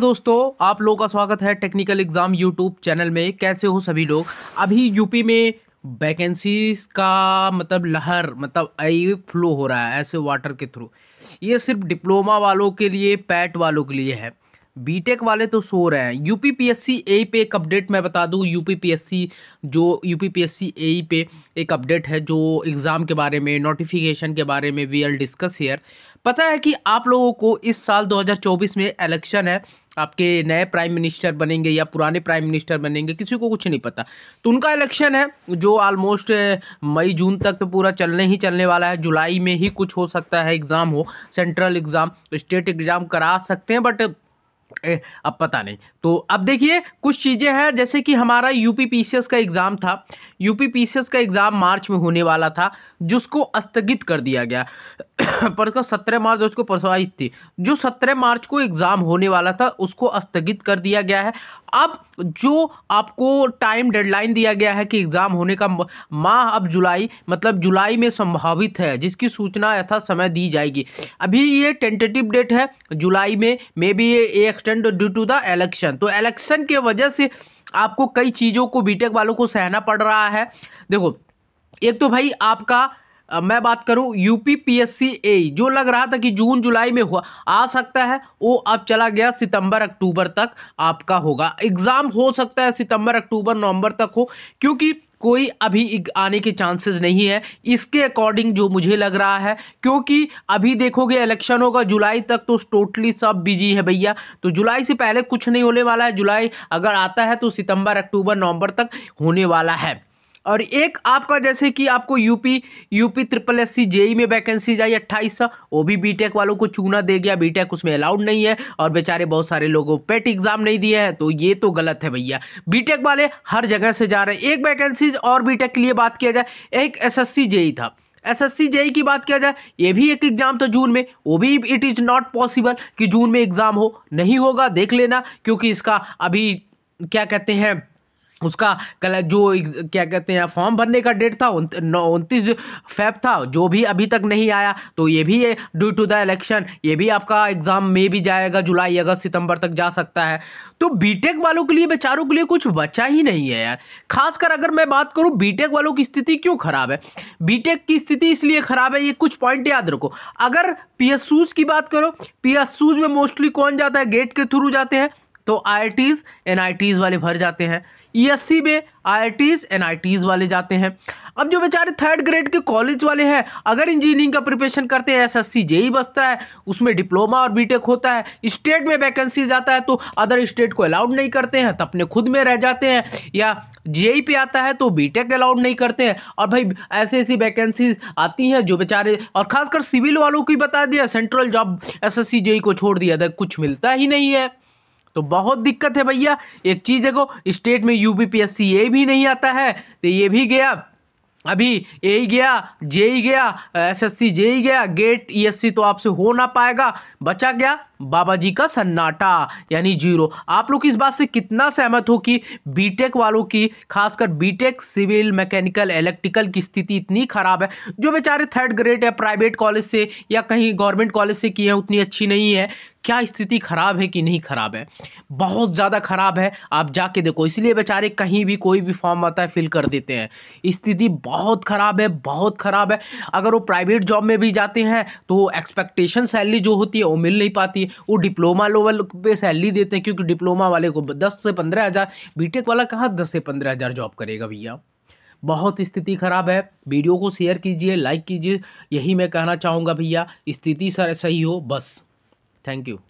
दोस्तों आप लोगों का स्वागत है टेक्निकल एग्जाम यूट्यूब चैनल में कैसे हो सभी लोग अभी यूपी में वैकेंसीज का मतलब लहर मतलब आई फ्लो हो रहा है ऐसे वाटर के थ्रू ये सिर्फ डिप्लोमा वालों के लिए पैट वालों के लिए है बीटेक वाले तो सो रहे हैं UP P S C A पे एक अपडेट मैं बता दूं यूपी पी एस सी जो UP P S C A पे एक अपडेट है जो एग्ज़ाम के बारे में नोटिफिकेशन के बारे में वी एल डिस्कस हेयर पता है कि आप लोगों को इस साल 2024 में इलेक्शन है आपके नए प्राइम मिनिस्टर बनेंगे या पुराने प्राइम मिनिस्टर बनेंगे किसी को कुछ नहीं पता तो उनका इलेक्शन है जो ऑलमोस्ट मई जून तक तो पूरा चलने ही चलने वाला है जुलाई में ही कुछ हो सकता है एग्ज़ाम हो सेंट्रल एग्ज़ाम स्टेट एग्ज़ाम करा सकते हैं बट ए, अब पता नहीं तो अब देखिए कुछ चीज़ें हैं जैसे कि हमारा यूपी पीसीएस का एग्ज़ाम था यूपी पीसीएस का एग्ज़ाम मार्च में होने वाला था जिसको स्थगित कर दिया गया पर सत्रह मार्च उसको प्रसवाहित थी जो सत्रह मार्च को एग्ज़ाम होने वाला था उसको स्थगित कर दिया गया है अब जो आपको टाइम डेडलाइन दिया गया है कि एग्ज़ाम होने का माह अब जुलाई मतलब जुलाई में संभावित है जिसकी सूचना यथा समय दी जाएगी अभी ये टेंटेटिव डेट है जुलाई में मे बी ये एक extend due to the election तो इलेक्शन के वजह से आपको कई चीज़ों को बीटेक e वालों को सहना पड़ रहा है देखो एक तो भाई आपका मैं बात करूं यूपी पीएससी ए जो लग रहा था कि जून जुलाई में हुआ आ सकता है वो अब चला गया सितंबर अक्टूबर तक आपका होगा एग्ज़ाम हो सकता है सितंबर अक्टूबर नवंबर तक हो क्योंकि कोई अभी आने के चांसेस नहीं है इसके अकॉर्डिंग जो मुझे लग रहा है क्योंकि अभी देखोगे इलेक्शन होगा जुलाई तक तो टोटली सब बिजी है भैया तो जुलाई से पहले कुछ नहीं होने वाला है जुलाई अगर आता है तो सितंबर अक्टूबर नवंबर तक होने वाला है और एक आपका जैसे कि आपको UP UP triple S C JE में वैकेंसीज आई अट्ठाईस सौ वो भी बीटेक वालों को चूना दे गया बीटेक उसमें अलाउड नहीं है और बेचारे बहुत सारे लोगों पेट एग्जाम नहीं दिए हैं तो ये तो गलत है भैया बीटेक वाले हर जगह से जा रहे हैं एक वैकेंसीज और बीटेक के लिए बात किया जाए एक एस एस जेई था एसएससी जेई e की बात किया जाए ये भी एक एग्जाम था जून में वो भी इट इज़ नॉट पॉसिबल कि जून में एग्ज़ाम हो नहीं होगा देख लेना क्योंकि इसका अभी क्या कहते हैं उसका कल जो क्या कहते हैं फॉर्म भरने का डेट था उनतीस फेब था जो भी अभी तक नहीं आया तो ये भी ड्यू टू द इलेक्शन ये भी आपका एग्ज़ाम में भी जाएगा जुलाई अगस्त सितंबर तक जा सकता है तो बीटेक वालों के लिए बेचारों के लिए कुछ बचा ही नहीं है यार खासकर अगर मैं बात करूँ बीटेक वालों की स्थिति क्यों खराब है बीटेक की स्थिति इसलिए खराब है ये कुछ पॉइंट याद रखो अगर पी की बात करो पी में मोस्टली कौन जाता है गेट के थ्रू जाते हैं तो आई आई वाले भर जाते हैं ईएससी e में आईआईटीज एनआईटीज वाले जाते हैं अब जो बेचारे थर्ड ग्रेड के कॉलेज वाले हैं अगर इंजीनियरिंग का प्रिपरेशन करते हैं एसएससी जेई बसता है उसमें डिप्लोमा और बीटेक होता है स्टेट में वैकेंसी जाता है तो अदर स्टेट को अलाउड नहीं करते हैं तो अपने खुद में रह जाते हैं या जे पे आता है तो टेक अलाउड नहीं करते हैं और भाई ऐसी ऐसी वैकेंसीज आती हैं जो बेचारे और खासकर सिविल वालों की बता दिया सेंट्रल जॉब एस एस को छोड़ दिया था तो कुछ मिलता ही नहीं है तो बहुत दिक्कत है भैया एक चीज़ देखो स्टेट में यूपीपीएससी ये भी नहीं आता है तो ये भी गया अभी ही गया ही गया एसएससी ही गया गेट ईएससी e तो आपसे हो ना पाएगा बचा गया बाबा जी का सन्नाटा यानी जीरो आप लोग इस बात से कितना सहमत हो कि बीटेक वालों की खासकर बीटेक सिविल मैकेनिकल इलेक्ट्रिकल की स्थिति इतनी खराब है जो बेचारे थर्ड ग्रेड या प्राइवेट कॉलेज से या कहीं गवर्नमेंट कॉलेज से किए हैं उतनी अच्छी नहीं है क्या स्थिति खराब है कि नहीं खराब है बहुत ज़्यादा खराब है आप जाके देखो इसलिए बेचारे कहीं भी कोई भी फॉर्म आता है फिल कर देते हैं स्थिति बहुत ख़राब है बहुत ख़राब है अगर वो प्राइवेट जॉब में भी जाते हैं तो एक्सपेक्टेशन सैलरी जो होती है वो मिल नहीं पाती है वो डिप्लोमा लेवल पे सैलरी देते हैं क्योंकि डिप्लोमा वाले को दस से पंद्रह हज़ार बीटेक वाला कहाँ दस से पंद्रह हज़ार जॉब करेगा भैया बहुत स्थिति ख़राब है वीडियो को शेयर कीजिए लाइक कीजिए यही मैं कहना चाहूँगा भैया स्थिति सही हो बस Thank you.